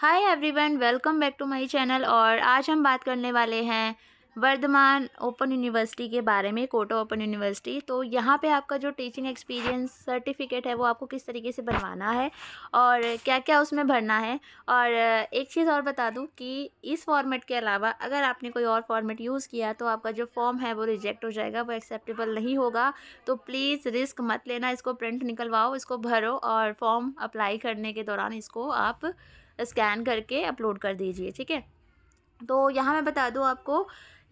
hi everyone welcome back to my channel और आज हम बात करने वाले हैं वर्धमान ओपन यूनिवर्सिटी के बारे में कोटा ओपन यूनिवर्सिटी तो यहाँ पे आपका जो टीचिंग एक्सपीरियंस सर्टिफिकेट है वो आपको किस तरीके से बनवाना है और क्या क्या उसमें भरना है और एक चीज़ और बता दूँ कि इस फॉर्मेट के अलावा अगर आपने कोई और फॉर्मेट यूज़ किया तो आपका जो फॉर्म है वो रिजेक्ट हो जाएगा वो एक्सेप्टेबल नहीं होगा तो प्लीज़ रिस्क मत लेना इसको प्रिंट निकलवाओ इसको भरो और फॉर्म अप्लाई करने के दौरान इसको आप स्कैन करके अपलोड कर दीजिए ठीक है तो यहाँ मैं बता दूँ आपको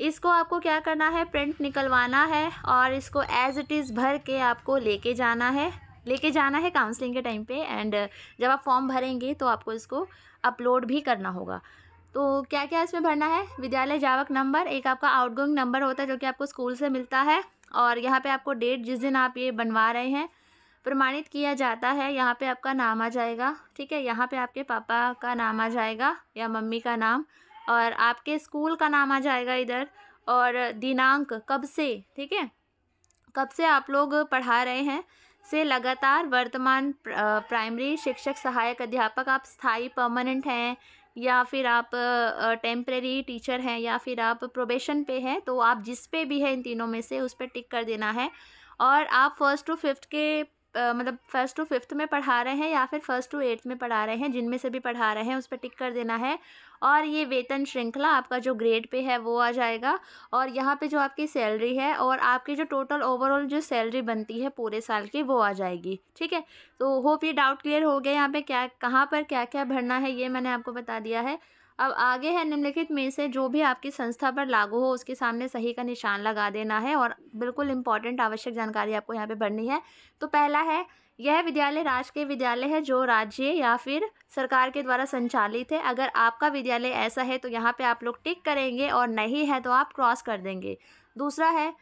इसको आपको क्या करना है प्रिंट निकलवाना है और इसको एज इट इज़ भर के आपको लेके जाना है लेके जाना है काउंसलिंग के टाइम पे एंड जब आप फॉर्म भरेंगे तो आपको इसको अपलोड भी करना होगा तो क्या क्या इसमें भरना है विद्यालय जावक नंबर एक आपका आउटगोइंग नंबर होता है जो कि आपको स्कूल से मिलता है और यहाँ पे आपको डेट जिस दिन आप ये बनवा रहे हैं प्रमाणित किया जाता है यहाँ पे आपका नाम आ जाएगा ठीक है यहाँ पे आपके पापा का नाम आ जाएगा या मम्मी का नाम और आपके स्कूल का नाम आ जाएगा इधर और दिनांक कब से ठीक है कब से आप लोग पढ़ा रहे हैं से लगातार वर्तमान प्राइमरी शिक्षक सहायक अध्यापक आप स्थाई परमानेंट हैं या फिर आप टेम्प्रेरी टीचर हैं या फिर आप प्रोबेशन पे हैं तो आप जिस पे भी हैं इन तीनों में से उस पर टिक कर देना है और आप फर्स्ट टू फिफ्थ के मतलब फ़र्स्ट टू फिफ्थ में पढ़ा रहे हैं या फिर फ़र्स्ट टू एट्थ में पढ़ा रहे हैं जिनमें से भी पढ़ा रहे हैं उस पर टिक कर देना है और ये वेतन श्रृंखला आपका जो ग्रेड पे है वो आ जाएगा और यहाँ पे जो आपकी सैलरी है और आपकी जो टोटल ओवरऑल जो सैलरी बनती है पूरे साल की वो आ जाएगी ठीक है तो होप ये डाउट क्लियर हो गया यहाँ पर क्या कहाँ पर क्या क्या भरना है ये मैंने आपको बता दिया है अब आगे है निम्नलिखित में से जो भी आपकी संस्था पर लागू हो उसके सामने सही का निशान लगा देना है और बिल्कुल इंपॉर्टेंट आवश्यक जानकारी आपको यहाँ पे भरनी है तो पहला है यह विद्यालय राजकीय विद्यालय है जो राज्य या फिर सरकार के द्वारा संचालित है अगर आपका विद्यालय ऐसा है तो यहाँ पर आप लोग टिक करेंगे और नहीं है तो आप क्रॉस कर देंगे दूसरा है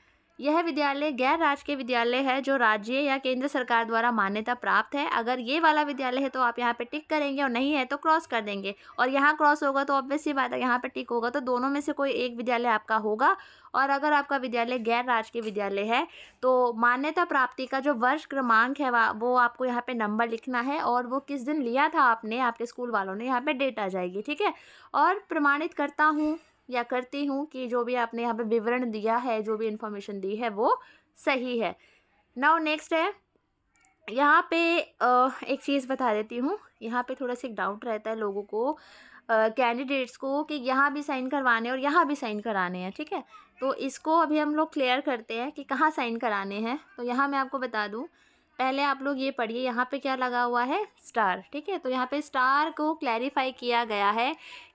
यह विद्यालय गैर राजकीय विद्यालय है जो राज्य या केंद्र सरकार द्वारा मान्यता प्राप्त है अगर ये वाला विद्यालय है तो आप यहाँ पे टिक करेंगे और नहीं है तो क्रॉस कर देंगे और यहाँ क्रॉस होगा तो ऑब्वियसली बात है यहाँ पे टिक होगा तो दोनों में से कोई एक विद्यालय आपका होगा और अगर आपका विद्यालय गैर राजकीय विद्यालय है तो मान्यता प्राप्ति का जो वर्ष क्रमांक है वो आपको यहाँ पर नंबर लिखना है और वो किस दिन लिया था आपने आपके स्कूल वालों ने यहाँ पर डेट आ जाएगी ठीक है और प्रमाणित करता हूँ या करती हूँ कि जो भी आपने यहाँ पे विवरण दिया है जो भी इन्फॉर्मेशन दी है वो सही है नाउ नेक्स्ट है यहाँ पे एक चीज़ बता देती हूँ यहाँ पे थोड़ा सा एक डाउट रहता है लोगों को कैंडिडेट्स को कि यहाँ भी साइन करवाने और यहाँ भी साइन कराने हैं ठीक है तो इसको अभी हम लोग क्लियर करते हैं कि कहाँ साइन कराने हैं तो यहाँ मैं आपको बता दूँ पहले आप लोग ये पढ़िए यहाँ पे क्या लगा हुआ है स्टार ठीक है तो यहाँ पे स्टार को क्लैरिफाई किया गया है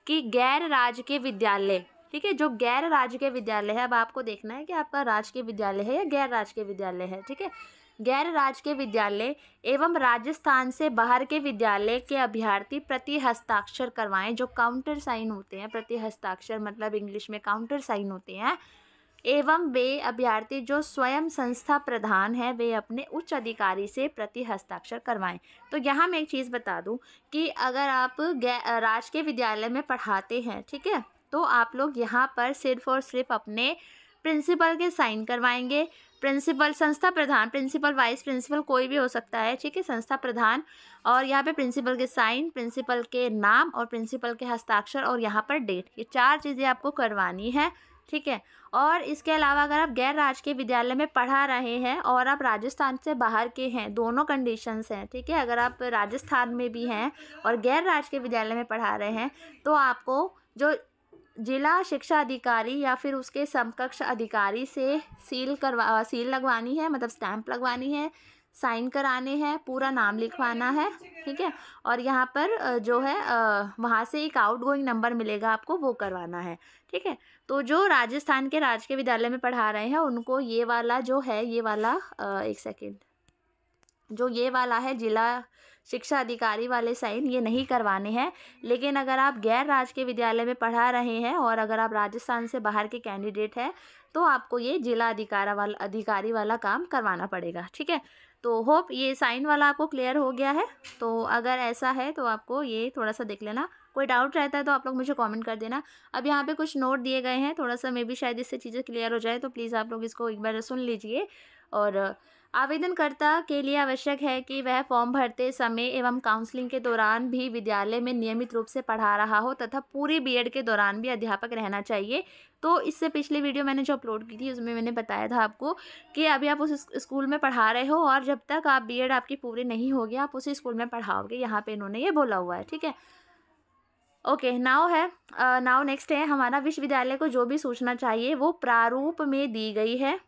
कि गैर राजकीय विद्यालय ठीक है जो गैर राजकीय विद्यालय है अब आपको देखना है कि आपका राजकीय विद्यालय है या गैर राजकीय विद्यालय है ठीक है गैर राजकीय विद्यालय एवं राजस्थान से बाहर के विद्यालय के अभ्यर्थी प्रति हस्ताक्षर करवाएं जो काउंटर साइन होते हैं प्रति हस्ताक्षर मतलब इंग्लिश में काउंटर साइन होते हैं एवं वे अभ्यर्थी जो स्वयं संस्था प्रधान है वे अपने उच्च अधिकारी से प्रति हस्ताक्षर करवाएं तो यहाँ मैं एक चीज़ बता दूँ कि अगर आप राजकीय विद्यालय में पढ़ाते हैं ठीक है तो आप लोग यहाँ पर सिर्फ और सिर्फ अपने प्रिंसिपल के साइन करवाएंगे प्रिंसिपल संस्था प्रधान प्रिंसिपल वाइस प्रिंसिपल कोई भी हो सकता है ठीक है संस्था प्रधान और यहाँ पे प्रिंसिपल के साइन प्रिंसिपल के नाम और प्रिंसिपल के हस्ताक्षर और यहाँ पर डेट ये चार चीज़ें आपको करवानी है ठीक है और इसके अलावा अगर आप गैर राजकीय विद्यालय में पढ़ा रहे हैं और आप राजस्थान से बाहर के हैं दोनों कंडीशंस हैं ठीक है अगर आप राजस्थान में भी हैं और गैर राजकीय विद्यालय में पढ़ा रहे हैं तो आपको जो जिला शिक्षा अधिकारी या फिर उसके समकक्ष अधिकारी से सील करवा सील लगवानी है मतलब स्टैंप लगवानी है साइन कराने हैं पूरा नाम लिखवाना है ठीक है और यहाँ पर जो है वहाँ से एक आउट गोइंग नंबर मिलेगा आपको वो करवाना है ठीक है तो जो राजस्थान के राजकीय विद्यालय में पढ़ा रहे हैं उनको ये वाला जो है ये वाला एक सेकेंड जो ये वाला है जिला शिक्षा अधिकारी वाले साइन ये नहीं करवाने हैं लेकिन अगर आप गैर राजकीय विद्यालय में पढ़ा रहे हैं और अगर आप राजस्थान से बाहर के कैंडिडेट हैं तो आपको ये जिला अधिकारा वाला अधिकारी वाला काम करवाना पड़ेगा ठीक है तो होप ये साइन वाला आपको क्लियर हो गया है तो अगर ऐसा है तो आपको ये थोड़ा सा देख लेना कोई डाउट रहता है तो आप लोग मुझे कमेंट कर देना अब यहाँ पे कुछ नोट दिए गए हैं थोड़ा सा मे भी शायद इससे चीज़ें क्लियर हो जाए तो प्लीज़ आप लोग इसको एक बार सुन लीजिए और आवेदनकर्ता के लिए आवश्यक है कि वह फॉर्म भरते समय एवं काउंसलिंग के दौरान भी विद्यालय में नियमित रूप से पढ़ा रहा हो तथा पूरी बीएड के दौरान भी अध्यापक रहना चाहिए तो इससे पिछली वीडियो मैंने जो अपलोड की थी उसमें मैंने बताया था आपको कि अभी आप उस स्कूल में पढ़ा रहे हो और जब तक आप बी आपकी पूरी नहीं होगी आप उसी स्कूल में पढ़ाओगे यहाँ पर इन्होंने ये बोला हुआ है ठीक है ओके नाव है नाव नेक्स्ट है हमारा विश्वविद्यालय को जो भी सूचना चाहिए वो प्रारूप में दी गई है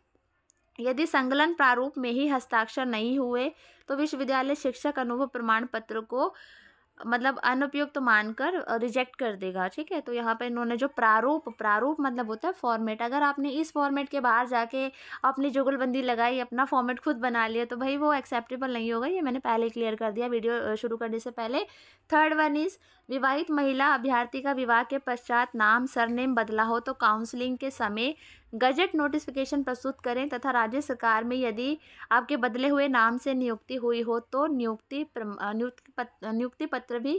यदि संकलन प्रारूप में ही हस्ताक्षर नहीं हुए तो विश्वविद्यालय शिक्षक अनुभव प्रमाण पत्र को मतलब अनुपयुक्त तो मानकर रिजेक्ट कर देगा ठीक है तो यहाँ पर इन्होंने जो प्रारूप प्रारूप मतलब होता है फॉर्मेट अगर आपने इस फॉर्मेट के बाहर जाके अपनी जुगलबंदी लगाई अपना फॉर्मेट खुद बना लिया तो भाई वो एक्सेप्टेबल नहीं होगा ये मैंने पहले क्लियर कर दिया वीडियो शुरू करने से पहले थर्ड वन इज़ विवाहित महिला अभ्यर्थी का विवाह के पश्चात नाम सरनेम बदला हो तो काउंसलिंग के समय गजट नोटिफिकेशन प्रस्तुत करें तथा राज्य सरकार में यदि आपके बदले हुए नाम से नियुक्ति हुई हो तो नियुक्ति नियुक्ति पत्र भी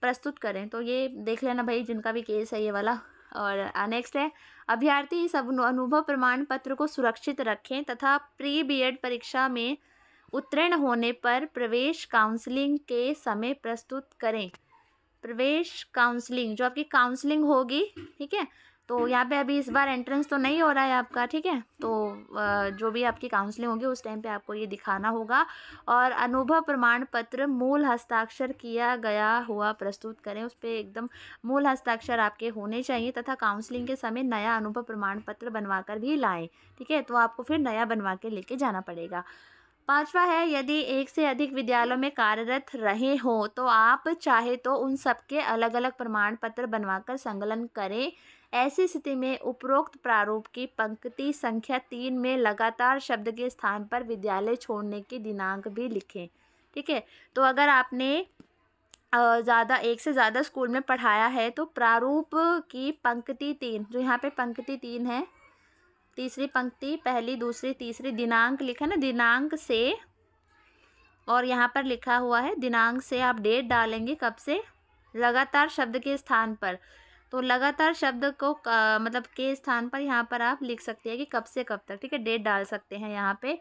प्रस्तुत करें तो ये देख लेना भाई जिनका भी केस है ये वाला और नेक्स्ट है अभ्यर्थी इस अनुभव प्रमाण पत्र को सुरक्षित रखें तथा प्री बीएड परीक्षा में उत्तीर्ण होने पर प्रवेश काउंसलिंग के समय प्रस्तुत करें प्रवेश काउंसलिंग जो आपकी काउंसलिंग होगी ठीक है तो यहाँ पे अभी इस बार एंट्रेंस तो नहीं हो रहा है आपका ठीक है तो जो भी आपकी काउंसलिंग होगी उस टाइम पे आपको ये दिखाना होगा और अनुभव प्रमाण पत्र मूल हस्ताक्षर किया गया हुआ प्रस्तुत करें उस पर एकदम मूल हस्ताक्षर आपके होने चाहिए तथा काउंसलिंग के समय नया अनुभव प्रमाण पत्र बनवा कर भी लाएँ ठीक है तो आपको फिर नया बनवा के लेके जाना पड़ेगा पांचवा है यदि एक से अधिक विद्यालयों में कार्यरत रहे हों तो आप चाहे तो उन सबके अलग अलग प्रमाण पत्र बनवाकर संकलन करें ऐसी स्थिति में उपरोक्त प्रारूप की पंक्ति संख्या तीन में लगातार शब्द के स्थान पर विद्यालय छोड़ने की दिनांक भी लिखें ठीक है तो अगर आपने ज़्यादा एक से ज़्यादा स्कूल में पढ़ाया है तो प्रारूप की पंक्ति तीन जो यहाँ पे पंक्ति तीन है तीसरी पंक्ति पहली दूसरी तीसरी दिनांक लिखा ना दिनांक से और यहाँ पर लिखा हुआ है दिनांक से आप डेट डालेंगे कब से लगातार शब्द के स्थान पर तो लगातार शब्द को आ, मतलब के स्थान पर यहाँ पर आप लिख सकते हैं कि कब से कब तक ठीक है डेट डाल सकते हैं यहाँ पे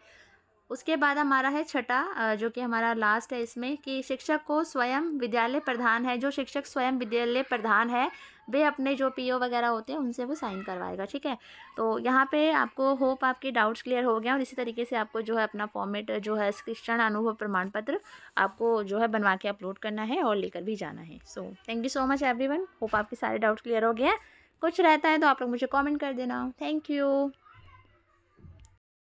उसके बाद हमारा है छठा जो कि हमारा लास्ट है इसमें कि शिक्षक को स्वयं विद्यालय प्रधान है जो शिक्षक स्वयं विद्यालय प्रधान है वे अपने जो पीओ वगैरह होते हैं उनसे वो साइन करवाएगा ठीक है तो यहाँ पे आपको होप आपके डाउट्स क्लियर हो गए और इसी तरीके से आपको जो है अपना फॉर्मेट जो है शिक्षण अनुभव प्रमाण पत्र आपको जो है बनवा के अपलोड करना है और लेकर भी जाना है so thank you so much every hope आपके सारे डाउट्स क्लियर हो गए हैं कुछ रहता है तो आप लोग मुझे कॉमेंट कर देना थैंक यू